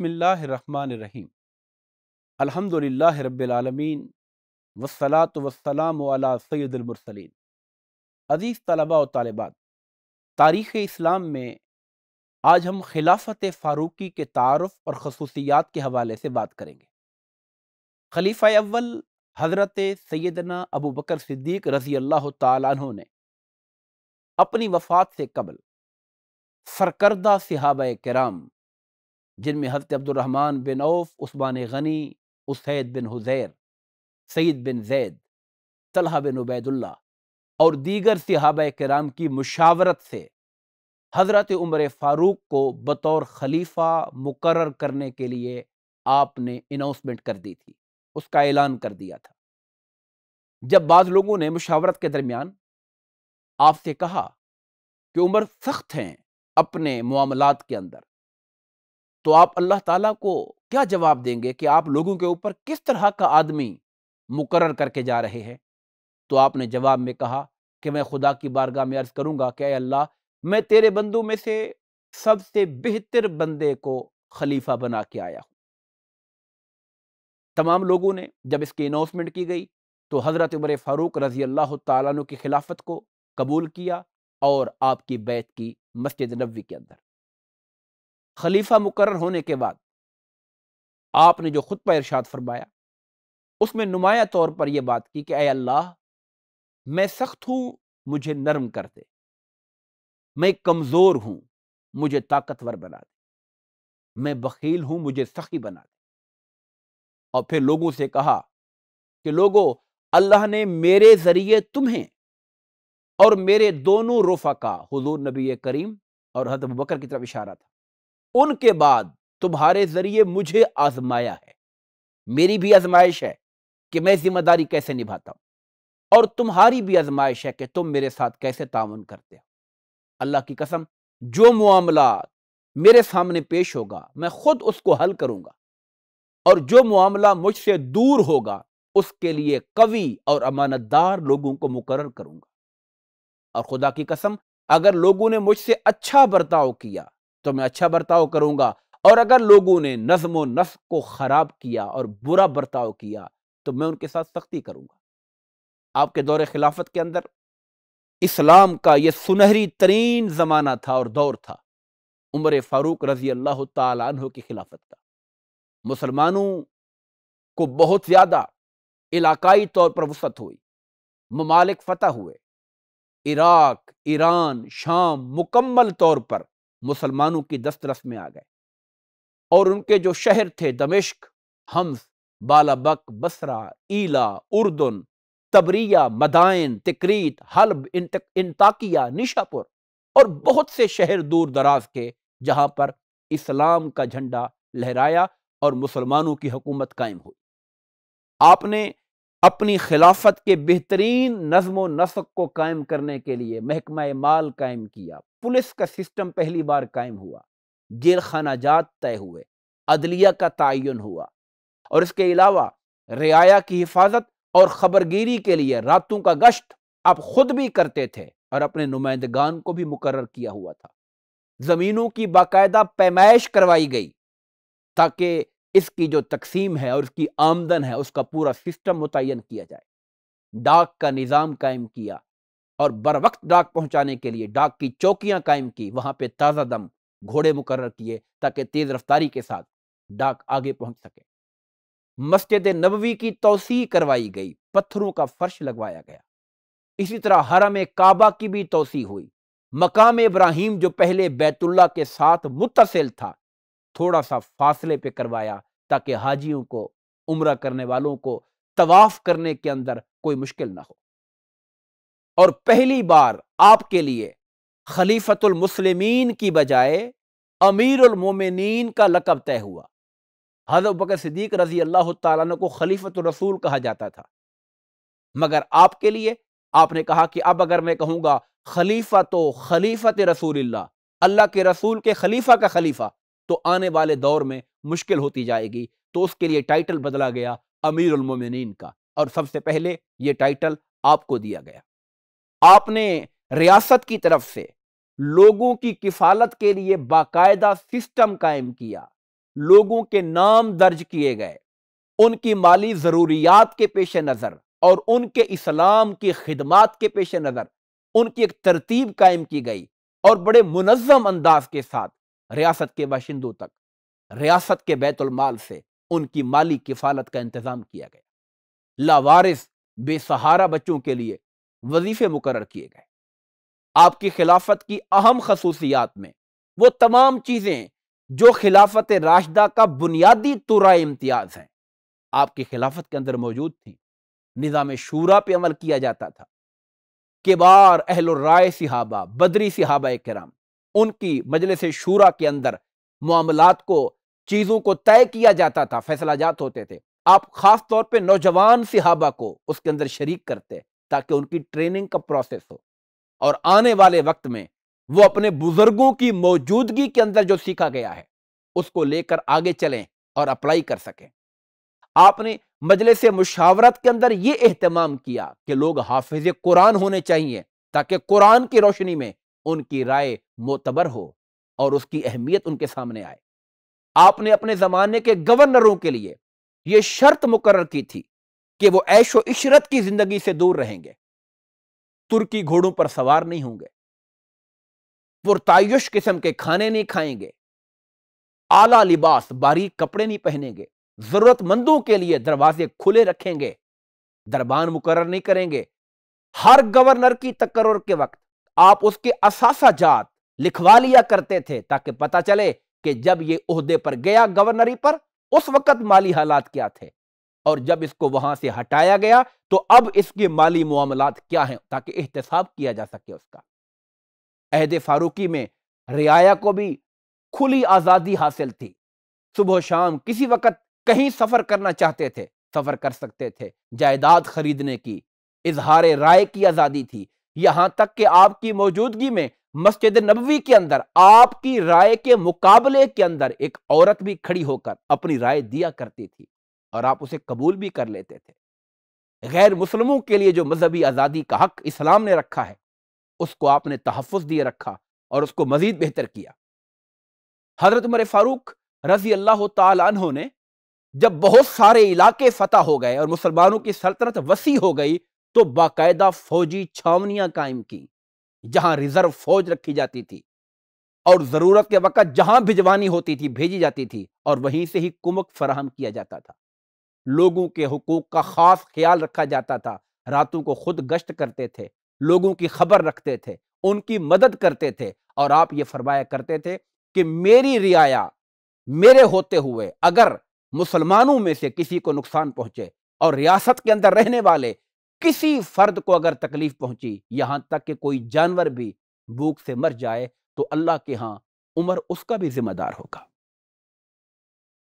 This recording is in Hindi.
बसमिल्लाम अलहमदिल्ला रबालमीन वसलात वसलाम सैदुलमरसलिन अज़ीज़ तलबा और तालबात तारीख़ इस्लाम में आज हम खिलाफत फ़ारूकी के तारफ़ और खसूसियात के हवाले से बात करेंगे खलीफ़ा अव्वल हज़रत सैदना अबू बकर सिद्दीक रज़ी अल्लाह तु ने अपनी वफ़ात से कबल सरकर्दा सिहाब कराम जिनमें हज़रत Abdulrahman bin Auf Usman Ghani Usaid bin Hudair Saeed bin Zaid Talha bin Ubaidullah और दीगर सिहाब कराम की मुशावरत से हज़रत उमर फ़ारूक को बतौर खलीफा मुकर करने के लिए आपने अनाउंसमेंट कर दी थी उसका ऐलान कर दिया था जब बाद लोगों ने मुशावरत के दरमियान आपसे कहा कि उम्र सख्त हैं अपने मामलात के अंदर तो आप अल्लाह ताला को क्या जवाब देंगे कि आप लोगों के ऊपर किस तरह का आदमी मुकर करके जा रहे हैं तो आपने जवाब में कहा कि मैं खुदा की बारगाह में अर्ज करूंगा कि अल्लाह मैं तेरे बंदों में से सबसे बेहतर बंदे को खलीफा बना के आया हूं तमाम लोगों ने जब इसकी अनाउंसमेंट की गई तो हज़रत उमर फ़ारूक रज़ी अल्लाह तु की खिलाफत को कबूल किया और आपकी बैत की मस्जिद नबी के अंदर खलीफा मुकर होने के बाद आपने जो खुद पर इरशाद फरमाया उसमें नुमाया तौर पर यह बात की कि अय अल्लाह मैं सख्त हूँ मुझे नरम कर दे मैं कमज़ोर हूँ मुझे ताकतवर बना दे मैं बकील हूँ मुझे सखी बना दे और फिर लोगों से कहा कि लोगो अल्लाह ने मेरे ज़रिए तुम्हें और मेरे दोनों रोफा का हजूर नबी करीम और हजरत बकर की तरफ इशारा था उनके बाद तुम्हारे जरिए मुझे आजमाया है मेरी भी आजमाइश है कि मैं जिम्मेदारी कैसे निभाता हूं और तुम्हारी भी आजमाइश है कि तुम मेरे साथ कैसे तावन करते हो अल्लाह की कसम जो मामला मेरे सामने पेश होगा मैं खुद उसको हल करूंगा और जो मामला मुझसे दूर होगा उसके लिए कवि और अमानतदार लोगों को मुकर करूंगा और खुदा की कसम अगर लोगों ने मुझसे अच्छा बर्ताव किया तो मैं अच्छा बर्ताव करूंगा और अगर लोगों ने नज्म व नस को ख़राब किया और बुरा बर्ताव किया तो मैं उनके साथ सख्ती करूंगा आपके दौर खिलाफत के अंदर इस्लाम का यह सुनहरी तरीन ज़माना था और दौर था उमर फारूक रजी अल्लाह तहों की खिलाफत का मुसलमानों को बहुत ज़्यादा इलाकाई तौर पर वसत हुई ममालिक फतह हुए इराक ईरान शाम मुकम्मल तौर पर मुसलमानों की दस्तरस में आ गए और उनके जो शहर थे Dimashq Homs Baalbek Basra Ayla Urdun Tabariya Madain Tikrit Halab Antakya Nishapur और बहुत से शहर दूर दराज के जहां पर इस्लाम का झंडा लहराया और मुसलमानों की हुकूमत कायम हुई आपने अपनी खिलाफत के बेहतरीन नज्म नसक को कायम करने के लिए महकमा माल कायम किया पुलिस का सिस्टम पहली बार कायम हुआ जेल खानाजात तय हुए अदलिया का तयन हुआ और इसके अलावा रियाया की हिफाजत और खबरगिरी के लिए रातों का गश्त आप खुद भी करते थे और अपने नुमाइंदगान को भी मुकर किया हुआ था ज़मीनों की बाकायदा पैमाइश करवाई गई ताकि इसकी जो तकसीम है और इसकी आमदन है उसका पूरा सिस्टम मुतन किया जाए डाक का निज़ाम कायम किया और बर वक्त डाक पहुंचाने के लिए डाक की चौकियां कायम की वहां पे ताज़ा दम घोड़े मुकर किए ताकि तेज़ रफ्तारी के साथ डाक आगे पहुंच सके मस्जिद नबवी की तोसी करवाई गई पत्थरों का फर्श लगवाया गया इसी तरह हरम काबा की भी तोसी हुई मकाम इब्राहिम जो पहले बैतुल्ला के साथ मुतसिल था थोड़ा सा फासले पे करवाया ताकि हाजियों को उम्र करने वालों को तवाफ करने के अंदर कोई मुश्किल ना हो और पहली बार आपके लिए खलीफतुल मुसलिमीन की बजाय अमीरुल मोमिनीन का लकब तय हुआ हजरत बकर सिद्दीक रजी अल्लाह तन को खलीफत रसूल कहा जाता था मगर आपके लिए आपने कहा कि अब अगर मैं कहूंगा खलीफा तो खलीफत रसूल अल्लाह के रसूल के खलीफा का खलीफा तो आने वाले दौर में मुश्किल होती जाएगी तो उसके लिए टाइटल बदला गया अमीर उलमोमिन का और सबसे पहले ये टाइटल आपको दिया गया आपने रियासत की तरफ से लोगों की किफालत के लिए बाकायदा सिस्टम कायम किया लोगों के नाम दर्ज किए गए उनकी माली ज़रूरियात के पेश नज़र और उनके इस्लाम की खिदमत के पेश नज़र उनकी एक तरतीब कायम की गई और बड़े मुनज़म अंदाज के साथ रियासत के बाशिंदों तक रियासत के बैतुलमाल से उनकी माली किफालत का इंतज़ाम किया गया लावारिस बेसहारा बच्चों के लिए वजीफे मुकर किए गए आपकी खिलाफत की अहम खसूसियात में वो तमाम चीज़ें जो खिलाफत राशदा का बुनियादी तुरा इम्तियाज हैं आपकी खिलाफत के अंदर मौजूद थी निज़ाम शूरा पे अमल किया जाता था किबार अहल राय सिहाबा बदरी सिहाबा कराम उनकी मजलिस शूरा के अंदर मामलात को चीज़ों को तय किया जाता था फैसला जात होते थे आप ख़ास तौर पे नौजवान सिहाबा को उसके अंदर शरीक करते ताकि उनकी ट्रेनिंग का प्रोसेस हो और आने वाले वक्त में वो अपने बुजुर्गों की मौजूदगी के अंदर जो सीखा गया है उसको लेकर आगे चलें और अप्लाई कर सकें आपने मजलिस मुशावरत के अंदर ये एहतमाम किया कि लोग हाफिज कुरान होने चाहिए ताकि कुरान की रोशनी में उनकी राय मोतबर हो और उसकी अहमियत उनके सामने आए आपने अपने जमाने के गवर्नरों के लिए यह शर्त मुकर की थी कि वो ऐशो इशरत की जिंदगी से दूर रहेंगे तुर्की घोड़ों पर सवार नहीं होंगे पुरतायुश किस्म के खाने नहीं खाएंगे आला लिबास बारीक कपड़े नहीं पहनेंगे जरूरतमंदों के लिए दरवाजे खुले रखेंगे दरबान मुकर नहीं करेंगे हर गवर्नर की तकर्र के वक्त आप उसके असासा जात लिखवा लिया करते थे ताकि पता चले कि जब ये उहदे पर गया गवर्नरी पर उस वक्त माली हालात क्या थे और जब इसको वहां से हटाया गया तो अब इसके माली मामला क्या हैं ताकि एहतसाब किया जा सके उसका अहद फारूकी में रियाया को भी खुली आज़ादी हासिल थी सुबह शाम किसी वक्त कहीं सफ़र करना चाहते थे सफ़र कर सकते थे जायदाद खरीदने की इजहार राय की आज़ादी थी यहां तक कि आपकी मौजूदगी में मस्जिद नबवी के अंदर आपकी राय के मुकाबले के अंदर एक औरत भी खड़ी होकर अपनी राय दिया करती थी और आप उसे कबूल भी कर लेते थे गैर मुसलमों के लिए जो मजहबी आज़ादी का हक इस्लाम ने रखा है उसको आपने तहफ़ दिए रखा और उसको मजीद बेहतर किया हजरत उमर फारूक रजी अल्लाह तहों ने जब बहुत सारे इलाके फतह हो गए और मुसलमानों की सल्तनत वसी हो गई तो बाकायदा फौजी छावनियां कायम की जहां रिजर्व फौज रखी जाती थी और जरूरत के वक्त जहां भिजवानी होती थी भेजी जाती थी और वहीं से ही कुमक फराहम किया जाता था लोगों के हकूक का खास ख्याल रखा जाता था रातों को खुद गश्त करते थे लोगों की खबर रखते थे उनकी मदद करते थे और आप ये फरमाया करते थे कि मेरी रियाया मेरे होते हुए अगर मुसलमानों में से किसी को नुकसान पहुंचे और रियासत के अंदर रहने वाले किसी फर्द को अगर तकलीफ पहुंची यहां तक कि कोई जानवर भी भूख से मर जाए तो अल्लाह के यहां उमर उसका भी जिम्मेदार होगा